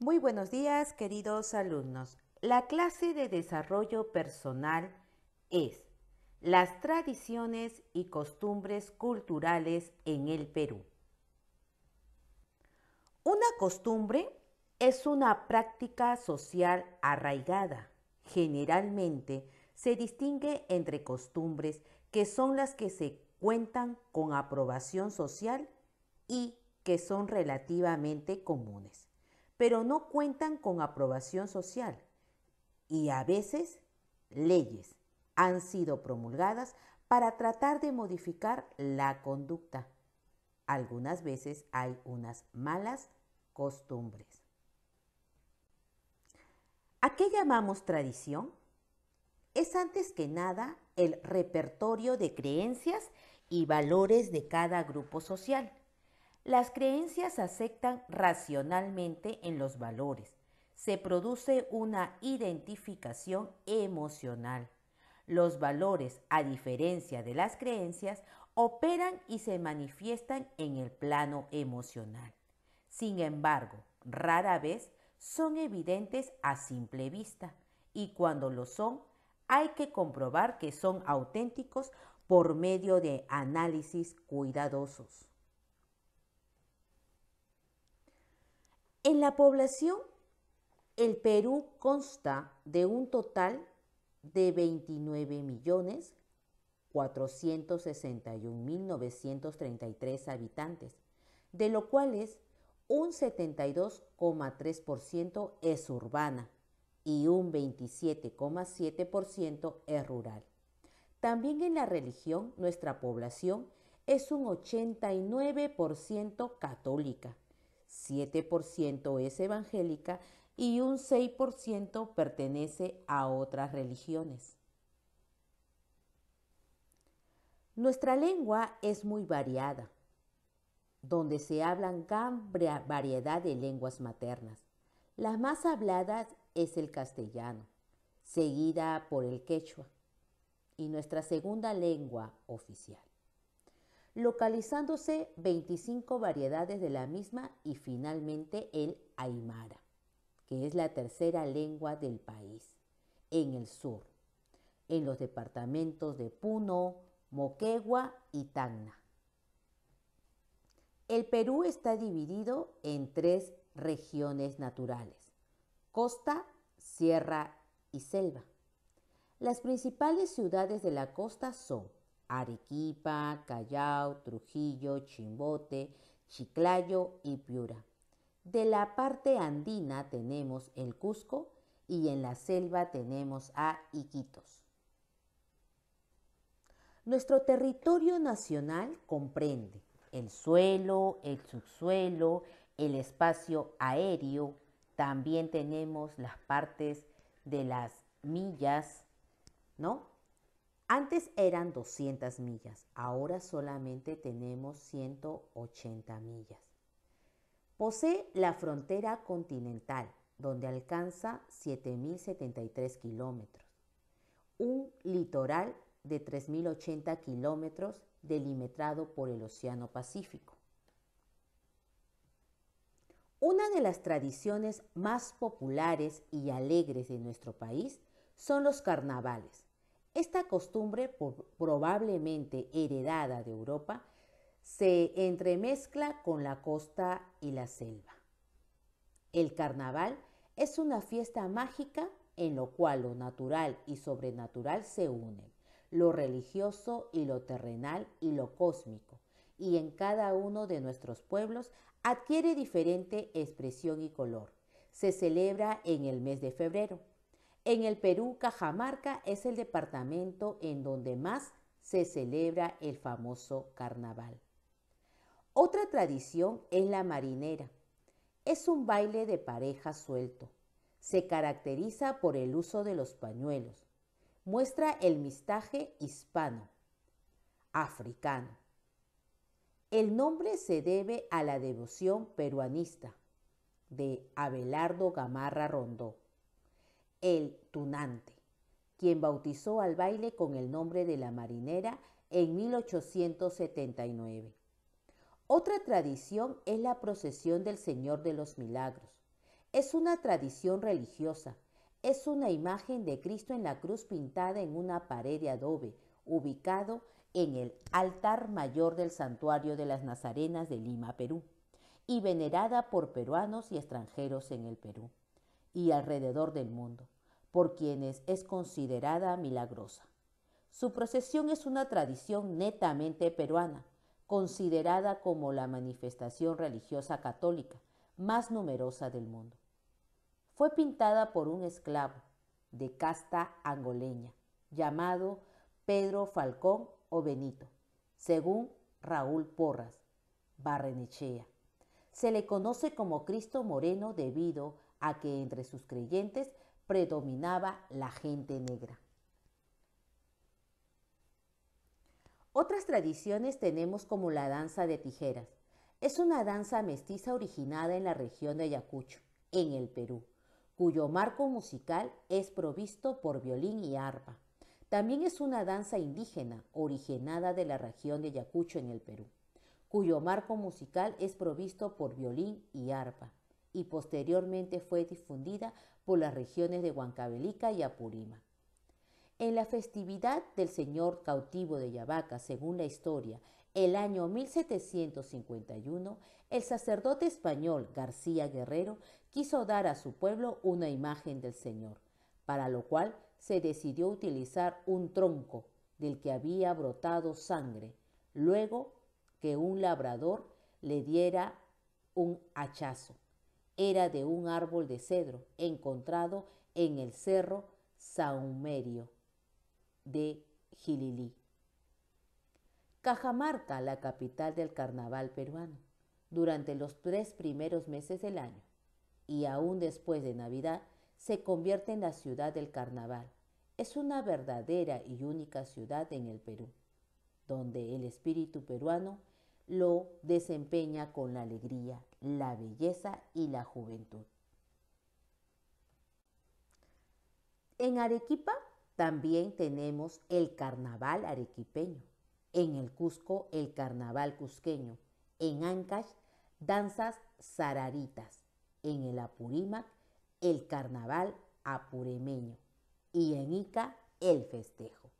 Muy buenos días, queridos alumnos. La clase de desarrollo personal es las tradiciones y costumbres culturales en el Perú. Una costumbre es una práctica social arraigada. Generalmente se distingue entre costumbres que son las que se cuentan con aprobación social y que son relativamente comunes pero no cuentan con aprobación social y a veces leyes han sido promulgadas para tratar de modificar la conducta. Algunas veces hay unas malas costumbres. ¿A qué llamamos tradición? Es antes que nada el repertorio de creencias y valores de cada grupo social las creencias se aceptan racionalmente en los valores. Se produce una identificación emocional. Los valores, a diferencia de las creencias, operan y se manifiestan en el plano emocional. Sin embargo, rara vez son evidentes a simple vista y cuando lo son, hay que comprobar que son auténticos por medio de análisis cuidadosos. En la población, el Perú consta de un total de 29.461.933 habitantes, de los cuales un 72,3% es urbana y un 27,7% es rural. También en la religión, nuestra población es un 89% católica 7% es evangélica y un 6% pertenece a otras religiones. Nuestra lengua es muy variada, donde se hablan gran variedad de lenguas maternas. Las más habladas es el castellano, seguida por el quechua, y nuestra segunda lengua oficial localizándose 25 variedades de la misma y finalmente el aymara, que es la tercera lengua del país, en el sur, en los departamentos de Puno, Moquegua y Tacna. El Perú está dividido en tres regiones naturales, costa, sierra y selva. Las principales ciudades de la costa son Arequipa, Callao, Trujillo, Chimbote, Chiclayo y Piura. De la parte andina tenemos el Cusco y en la selva tenemos a Iquitos. Nuestro territorio nacional comprende el suelo, el subsuelo, el espacio aéreo, también tenemos las partes de las millas, ¿no? Antes eran 200 millas, ahora solamente tenemos 180 millas. Posee la frontera continental, donde alcanza 7.073 kilómetros, un litoral de 3.080 kilómetros delimitado por el Océano Pacífico. Una de las tradiciones más populares y alegres de nuestro país son los carnavales, esta costumbre, probablemente heredada de Europa, se entremezcla con la costa y la selva. El carnaval es una fiesta mágica en lo cual lo natural y sobrenatural se unen, lo religioso y lo terrenal y lo cósmico, y en cada uno de nuestros pueblos adquiere diferente expresión y color. Se celebra en el mes de febrero, en el Perú, Cajamarca es el departamento en donde más se celebra el famoso carnaval. Otra tradición es la marinera. Es un baile de pareja suelto. Se caracteriza por el uso de los pañuelos. Muestra el mistaje hispano, africano. El nombre se debe a la devoción peruanista de Abelardo Gamarra Rondó el Tunante, quien bautizó al baile con el nombre de la marinera en 1879. Otra tradición es la procesión del Señor de los Milagros. Es una tradición religiosa. Es una imagen de Cristo en la cruz pintada en una pared de adobe, ubicado en el altar mayor del santuario de las Nazarenas de Lima, Perú, y venerada por peruanos y extranjeros en el Perú y alrededor del mundo, por quienes es considerada milagrosa. Su procesión es una tradición netamente peruana, considerada como la manifestación religiosa católica más numerosa del mundo. Fue pintada por un esclavo de casta angoleña llamado Pedro Falcón o Benito, según Raúl Porras, Barrenechea. Se le conoce como Cristo Moreno debido a que entre sus creyentes predominaba la gente negra. Otras tradiciones tenemos como la danza de tijeras. Es una danza mestiza originada en la región de Ayacucho, en el Perú, cuyo marco musical es provisto por violín y arpa. También es una danza indígena originada de la región de Ayacucho en el Perú cuyo marco musical es provisto por violín y arpa, y posteriormente fue difundida por las regiones de Huancavelica y Apurima. En la festividad del Señor cautivo de Yavaca, según la historia, el año 1751, el sacerdote español García Guerrero quiso dar a su pueblo una imagen del Señor, para lo cual se decidió utilizar un tronco del que había brotado sangre, luego que un labrador le diera un hachazo. Era de un árbol de cedro encontrado en el cerro Saumerio de Gililí. Cajamarca, la capital del carnaval peruano, durante los tres primeros meses del año y aún después de Navidad, se convierte en la ciudad del carnaval. Es una verdadera y única ciudad en el Perú, donde el espíritu peruano lo desempeña con la alegría, la belleza y la juventud. En Arequipa también tenemos el carnaval arequipeño, en el Cusco el carnaval cusqueño, en Ancash danzas zararitas, en el Apurímac el carnaval apuremeño y en Ica el festejo.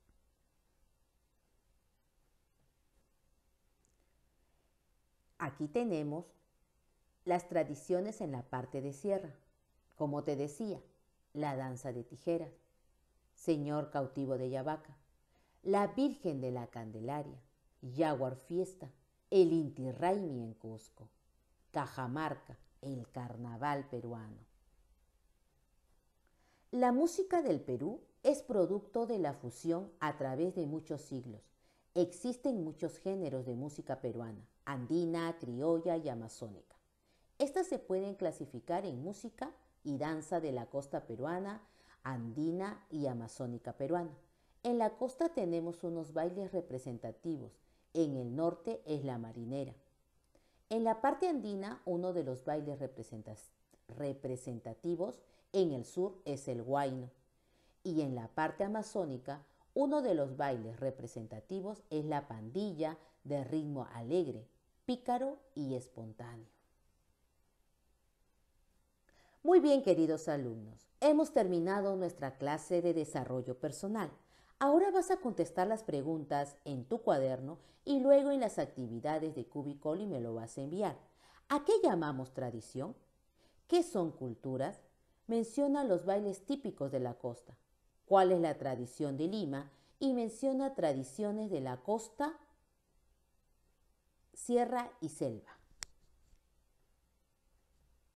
Aquí tenemos las tradiciones en la parte de sierra. Como te decía, la danza de tijeras, Señor cautivo de Yavaca, la Virgen de la Candelaria, Yaguar Fiesta, el Inti en Cusco, Cajamarca, el carnaval peruano. La música del Perú es producto de la fusión a través de muchos siglos. Existen muchos géneros de música peruana andina, criolla y amazónica. Estas se pueden clasificar en música y danza de la costa peruana, andina y amazónica peruana. En la costa tenemos unos bailes representativos, en el norte es la marinera. En la parte andina, uno de los bailes representativos en el sur es el guaino. Y en la parte amazónica, uno de los bailes representativos es la pandilla de ritmo alegre, pícaro y espontáneo. Muy bien, queridos alumnos, hemos terminado nuestra clase de desarrollo personal. Ahora vas a contestar las preguntas en tu cuaderno y luego en las actividades de y me lo vas a enviar. ¿A qué llamamos tradición? ¿Qué son culturas? Menciona los bailes típicos de la costa. ¿Cuál es la tradición de Lima? Y menciona tradiciones de la costa sierra y selva.